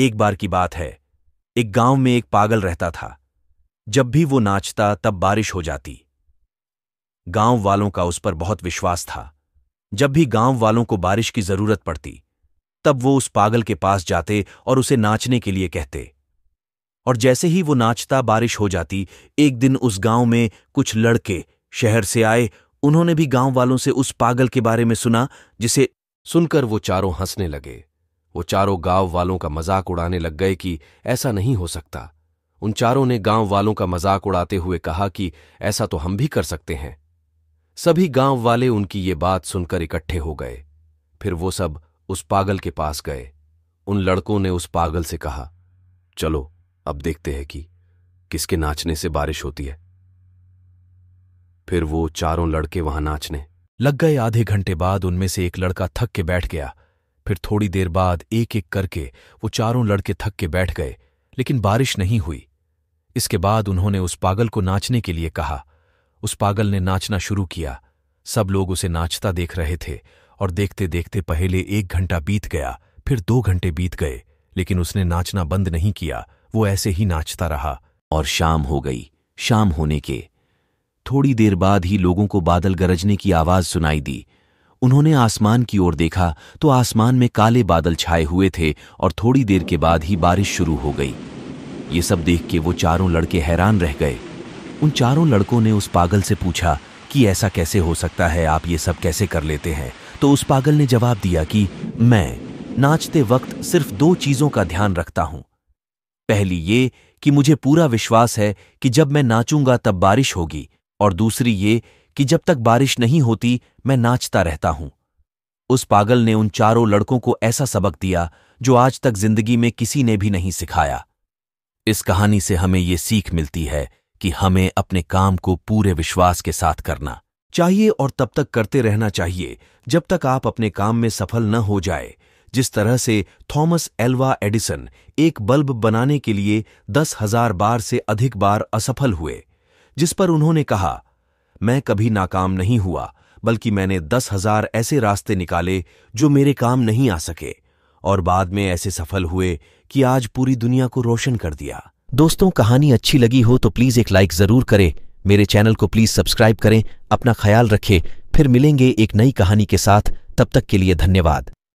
एक बार की बात है एक गांव में एक पागल रहता था जब भी वो नाचता तब बारिश हो जाती गांव वालों का उस पर बहुत विश्वास था जब भी गांव वालों को बारिश की जरूरत पड़ती तब वो उस पागल के पास जाते और उसे नाचने के लिए कहते और जैसे ही वो नाचता बारिश हो जाती एक दिन उस गांव में कुछ लड़के शहर से आए उन्होंने भी गांव वालों से उस पागल के बारे में सुना जिसे सुनकर वो चारों हंसने लगे वो चारों गांव वालों का मजाक उड़ाने लग गए कि ऐसा नहीं हो सकता उन चारों ने गांव वालों का मजाक उड़ाते हुए कहा कि ऐसा तो हम भी कर सकते हैं सभी गांव वाले उनकी ये बात सुनकर इकट्ठे हो गए फिर वो सब उस पागल के पास गए उन लड़कों ने उस पागल से कहा चलो अब देखते हैं कि किसके नाचने से बारिश होती है फिर वो चारों लड़के वहां नाचने लग गए आधे घंटे बाद उनमें से एक लड़का थक के बैठ गया फिर थोड़ी देर बाद एक एक करके वो चारों लड़के थक के बैठ गए लेकिन बारिश नहीं हुई इसके बाद उन्होंने उस पागल को नाचने के लिए कहा उस पागल ने नाचना शुरू किया सब लोग उसे नाचता देख रहे थे और देखते देखते पहले एक घंटा बीत गया फिर दो घंटे बीत गए लेकिन उसने नाचना बंद नहीं किया वो ऐसे ही नाचता रहा और शाम हो गई शाम होने के थोड़ी देर बाद ही लोगों को बादल गरजने की आवाज सुनाई दी उन्होंने आसमान की ओर देखा तो आसमान में काले बादल छाए हुए थे और थोड़ी देर के बाद ही बारिश शुरू हो गई ये सब देख के वो चारों लड़के हैरान रह गए उन चारों लड़कों ने उस पागल से पूछा कि ऐसा कैसे हो सकता है आप ये सब कैसे कर लेते हैं तो उस पागल ने जवाब दिया कि मैं नाचते वक्त सिर्फ दो चीजों का ध्यान रखता हूं पहली ये कि मुझे पूरा विश्वास है कि जब मैं नाचूंगा तब बारिश होगी और दूसरी ये कि जब तक बारिश नहीं होती मैं नाचता रहता हूं उस पागल ने उन चारों लड़कों को ऐसा सबक दिया जो आज तक जिंदगी में किसी ने भी नहीं सिखाया इस कहानी से हमें ये सीख मिलती है कि हमें अपने काम को पूरे विश्वास के साथ करना चाहिए और तब तक करते रहना चाहिए जब तक आप अपने काम में सफल न हो जाए जिस तरह से थॉमस एल्वा एडिसन एक बल्ब बनाने के लिए दस हजार बार से अधिक बार असफल हुए जिस पर उन्होंने कहा मैं कभी नाकाम नहीं हुआ बल्कि मैंने दस हजार ऐसे रास्ते निकाले जो मेरे काम नहीं आ सके और बाद में ऐसे सफल हुए कि आज पूरी दुनिया को रोशन कर दिया दोस्तों कहानी अच्छी लगी हो तो प्लीज एक लाइक जरूर करें मेरे चैनल को प्लीज सब्सक्राइब करें अपना ख्याल रखें फिर मिलेंगे एक नई कहानी के साथ तब तक के लिए धन्यवाद